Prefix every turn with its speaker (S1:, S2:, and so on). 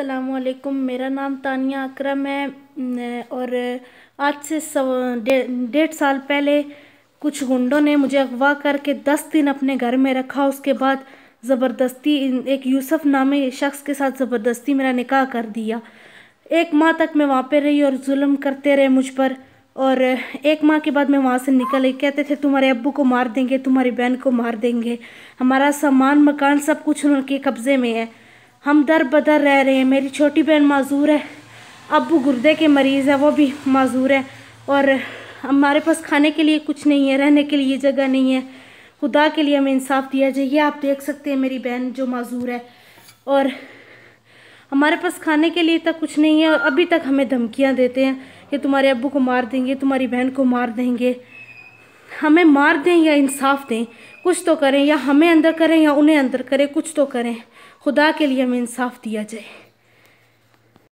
S1: असलकुम मेरा नाम तानिया अकरम है और आज से डेढ़ साल पहले कुछ गुंडों ने मुझे अगवा करके दस दिन अपने घर में रखा उसके बाद ज़बरदस्ती एक यूसुफ नामे शख्स के साथ ज़बरदस्ती मेरा निकाह कर दिया एक माह तक मैं वहाँ पे रही और जुल्म करते रहे मुझ पर और एक माह के बाद मैं वहाँ से निकल गई कहते थे तुम्हारे अब्बू को मार देंगे तुम्हारी बहन को मार देंगे हमारा सामान मकान सब कुछ उनके कब्ज़े में है हम दर बदर रह रहे हैं मेरी छोटी बहन मज़ूर है अबू गुर्दे के मरीज़ है वो भी मज़ूर है और हमारे पास खाने के लिए कुछ नहीं है रहने के लिए जगह नहीं है खुदा के लिए हमें इंसाफ दिया जाइए आप देख सकते हैं मेरी बहन जो मज़ूर है और हमारे पास खाने के लिए तक कुछ नहीं है और अभी तक हमें धमकियाँ देते हैं कि तुम्हारे अबू को मार देंगे तुम्हारी बहन को मार देंगे हमें मार दें या इंसाफ दें कुछ तो करें या हमें अंदर करें या उन्हें अंदर करें कुछ तो करें खुदा के लिए हमें इंसाफ दिया जाए